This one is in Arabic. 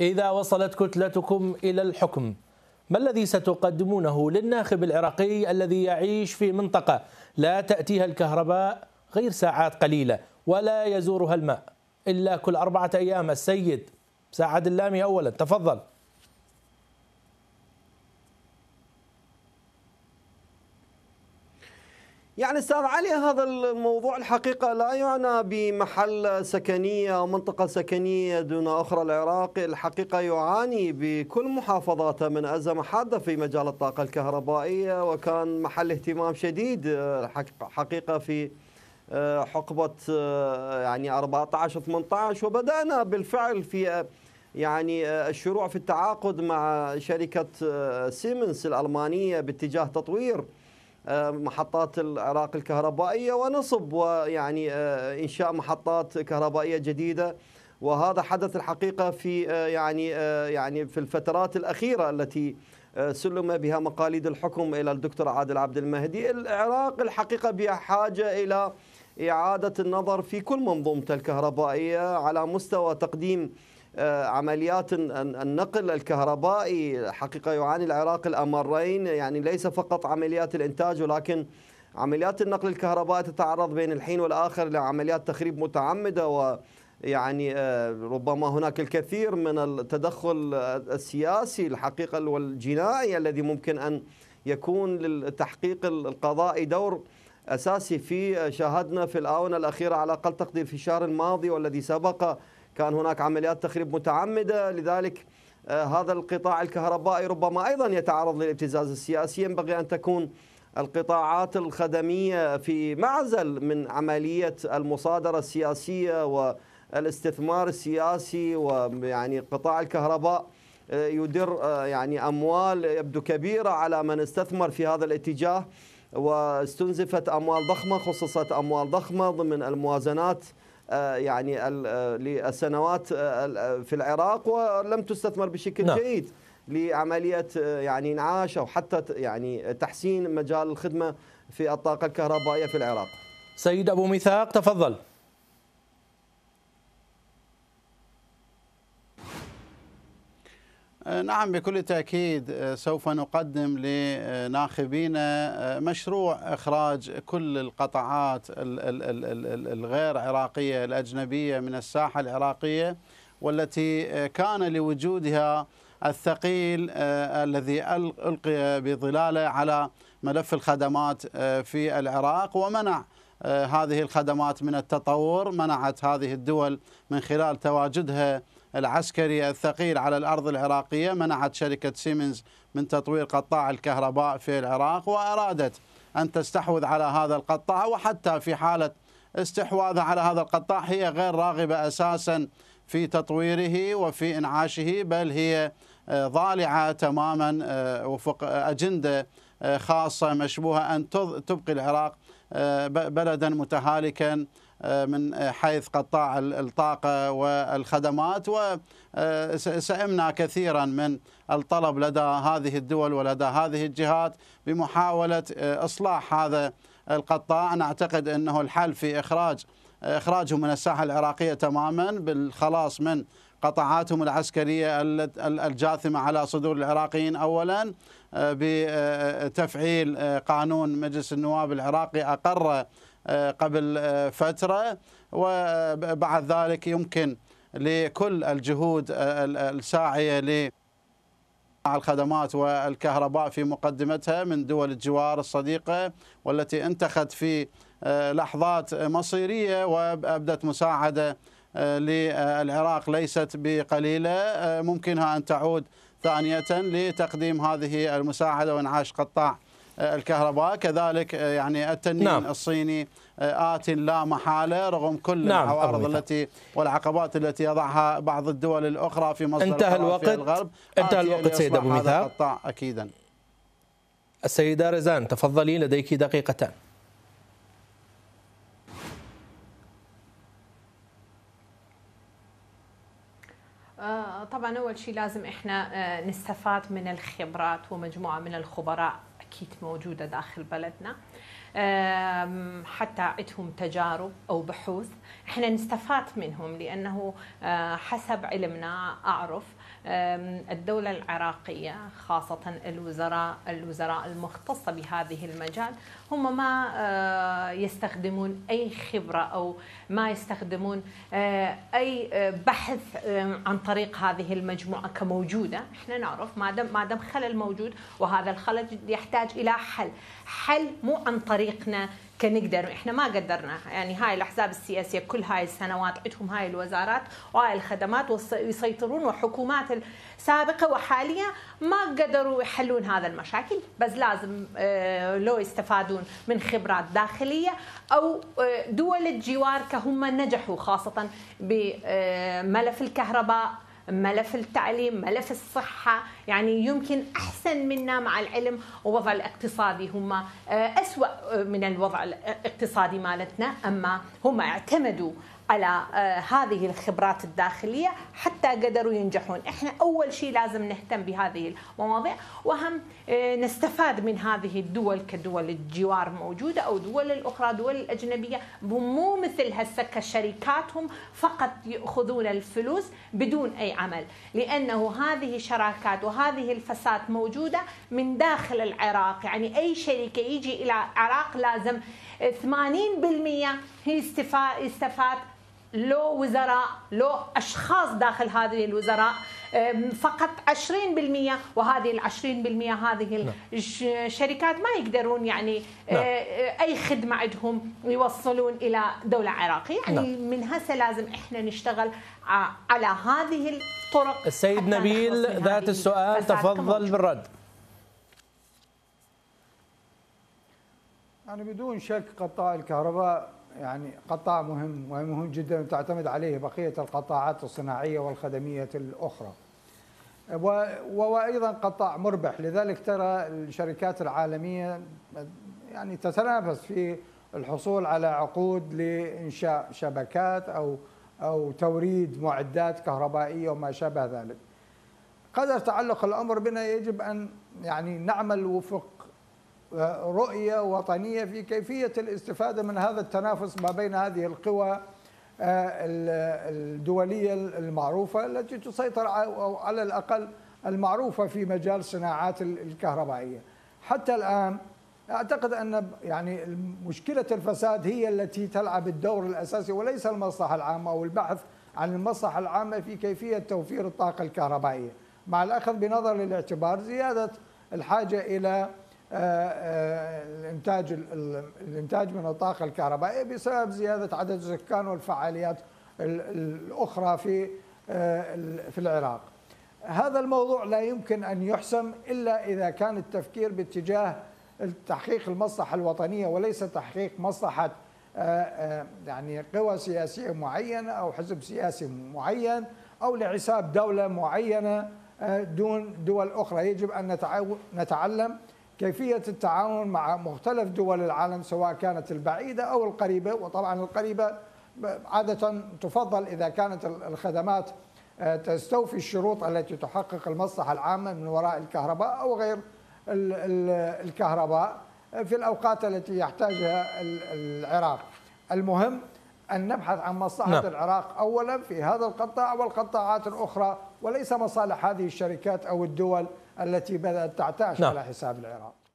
إذا وصلت كتلتكم إلى الحكم ما الذي ستقدمونه للناخب العراقي الذي يعيش في منطقة لا تأتيها الكهرباء غير ساعات قليلة ولا يزورها الماء إلا كل أربعة أيام السيد سعد اللامي أولا تفضل يعني استاذ علي هذا الموضوع الحقيقه لا يعنى بمحل سكنيه او منطقه سكنيه دون اخرى العراق الحقيقه يعاني بكل محافظاته من ازمه حاده في مجال الطاقه الكهربائيه وكان محل اهتمام شديد حقيقه في آه، حقبه آه، يعني 14 18 وبدانا بالفعل في آه، يعني الشروع في التعاقد مع شركه سيمنز الالمانيه باتجاه تطوير آه، محطات العراق الكهربائية ونصب ويعني آه، إنشاء محطات كهربائية جديدة وهذا حدث الحقيقة في آه، يعني يعني في الفترات الأخيرة التي سلم بها مقاليد الحكم إلى الدكتور عادل عبد المهدي العراق الحقيقة بحاجة إلى إعادة النظر في كل منظومته الكهربائية على مستوى تقديم آه، عمليات النقل الكهربائي حقيقة يعاني العراق الأمرين يعني ليس فقط عمليات الإنتاج ولكن عمليات النقل الكهربائي تتعرض بين الحين والآخر لعمليات تخريب متعمدة و يعني آه، ربما هناك الكثير من التدخل السياسي الحقيقة والجنائي الذي ممكن أن يكون للتحقيق القضائي دور أساسي في شاهدنا في الآونة الأخيرة على أقل تقدير في الشهر الماضي والذي سبق كان هناك عمليات تخريب متعمدة لذلك آه، هذا القطاع الكهربائي ربما أيضا يتعرض للابتزاز السياسي ينبغي أن تكون القطاعات الخدمية في معزل من عملية المصادرة السياسية والاستثمار السياسي ويعني قطاع الكهرباء آه، يدر آه، يعني أموال يبدو كبيرة على من استثمر في هذا الاتجاه واستنزفت أموال ضخمة خصصت أموال ضخمة ضمن الموازنات آه، يعني آه، للسنوات آه، في العراق ولم تستثمر بشكل نعم. جيد لعملية يعني إنعاش أو حتى يعني تحسين مجال الخدمة في الطاقة الكهربائية في العراق سيد أبو ميثاق تفضل آه، نعم بكل تأكيد آه، سوف نقدم لناخبينا آه، مشروع إخراج كل القطاعات الغير عراقية الأجنبية من الساحة العراقية والتي كان لوجودها الثقيل الذي ألقي بظلاله على ملف الخدمات في العراق ومنع هذه الخدمات من التطور منعت هذه الدول من خلال تواجدها العسكري الثقيل على الأرض العراقية منعت شركة سيمنز من تطوير قطاع الكهرباء في العراق وأرادت أن تستحوذ على هذا القطاع وحتى في حالة استحواذها على هذا القطاع هي غير راغبة أساسا في تطويره وفي إنعاشه بل هي آه، ضالعة تماما آه، وفق آه، أجندة خاصة مشبوهة أن تبقي العراق بلدا متهالكا آه، من آه، حيث قطاع الطاقة والخدمات وسئمنا آه، كثيرا من الطلب لدى هذه الدول ولدى هذه الجهات بمحاولة إصلاح هذا القطاع أنا أعتقد أنه الحل في إخراج إخراجهم من الساحة العراقية تماما بالخلاص من قطعاتهم العسكرية الجاثمة على صدور العراقيين أولا بتفعيل قانون مجلس النواب العراقي أقر آه، قبل آه، فترة وبعد ذلك يمكن لكل الجهود آه، الساعية ل الخدمات والكهرباء في مقدمتها من دول الجوار الصديقة والتي انتخت في لحظات مصيرية وأبدت مساعدة للعراق ليست بقليلة ممكنها أن تعود ثانية لتقديم هذه المساعدة وإنعاش قطاع الكهرباء كذلك آه، يعني التنين نعم. الصيني آه، آت لا محالة رغم كل نعم. العوارض التي والعقبات التي يضعها بعض الدول الأخرى في مصدر انتهى الوقت الغرب انتهى الوقت سيد أبو ميثاق أكيدا السيدة رزان تفضلي لديك دقيقتان آه، طبعا اول شيء لازم احنا نستفاد من الخبرات ومجموعه من الخبراء اكيد موجوده داخل بلدنا حتى عندهم تجارب أو بحوث احنا نستفاد منهم لأنه آه، حسب علمنا أعرف الدولة العراقية خاصة الوزراء الوزراء المختصة بهذه المجال هم ما آه، يستخدمون أي خبرة أو ما يستخدمون آه، أي بحث عن طريق هذه المجموعة كموجودة احنا نعرف ما دام ما دام خلل موجود وهذا الخلل يحتاج إلى حل حل مو عن طريق طريقنا كنقدر احنا ما قدرنا يعني هاي الاحزاب السياسيه كل هاي السنوات عندهم هاي الوزارات وهاي الخدمات ويسيطرون وحكومات السابقه وحاليا ما قدروا يحلون هذا المشاكل بس لازم آه، لو يستفادون من خبرات داخليه او آه، دول الجوار كهم نجحوا خاصه بملف آه، الكهرباء ملف التعليم ملف الصحه يعني يمكن أحسن منا مع العلم ووضع الاقتصادي هم آه، أسوأ آه، من الوضع الاقتصادي مالتنا أما هم اعتمدوا على آه، هذه الخبرات الداخلية حتى قدروا ينجحون إحنا أول شيء لازم نهتم بهذه المواضيع وهم نستفاد من هذه الدول كدول الجوار موجودة أو دول الأخرى دول الأجنبية مو مثل هسه شركاتهم فقط يأخذون الفلوس بدون أي عمل لأنه هذه شراكات وهذه هذه الفساد موجودة من داخل العراق يعني أي شركة يجي إلى العراق لازم 80% هي استفاد لو وزراء لو أشخاص داخل هذه الوزراء فقط 20% وهذه ال 20% هذه الشركات نعم. ما يقدرون يعني نعم. اي خدمه عندهم يوصلون الى دوله عراقيه يعني نعم. من هسه لازم احنا نشتغل على هذه الطرق السيد نبيل ذات السؤال تفضل بالرد يعني بدون شك قطاع الكهرباء يعني قطاع مهم ومهم جدا تعتمد عليه بقية القطاعات الصناعية والخدمية الأخرى وهو أيضا قطاع مربح لذلك ترى الشركات العالمية يعني تتنافس في الحصول على عقود لإنشاء شبكات أو أو توريد معدات كهربائية وما شابه ذلك قدر تعلق الأمر بنا يجب أن يعني نعمل وفق رؤية وطنية في كيفية الاستفادة من هذا التنافس ما بين هذه القوى آه، الدولية المعروفة التي تسيطر أو على الأقل المعروفة في مجال صناعات الكهربائية حتى الآن أعتقد أن يعني مشكلة الفساد هي التي تلعب الدور الأساسي وليس المصلحة العامة أو البحث عن المصلحة العامة في كيفية توفير الطاقة الكهربائية مع الأخذ بنظر الاعتبار زيادة الحاجة إلى آه، آه، الانتاج الانتاج من الطاقه الكهربائيه بسبب زياده عدد السكان والفعاليات الاخرى في آه، في العراق. هذا الموضوع لا يمكن ان يحسم الا اذا كان التفكير باتجاه تحقيق المصلحه الوطنيه وليس تحقيق مصلحه يعني قوى سياسيه معينه او حزب سياسي معين او لحساب دوله معينه دون دول اخرى، يجب ان نتعلم كيفية التعاون مع مختلف دول العالم سواء كانت البعيدة أو القريبة وطبعا القريبة عادة تفضل إذا كانت الخدمات آه، تستوفي الشروط التي تحقق المصلحة العامة من وراء الكهرباء أو غير الكهرباء آه، في الأوقات التي يحتاجها العراق المهم أن نبحث عن مصلحة نعم. العراق أولا في هذا القطاع والقطاعات الأخرى وليس مصالح هذه الشركات أو الدول التي بدأت تعتاش نعم. على حساب العراق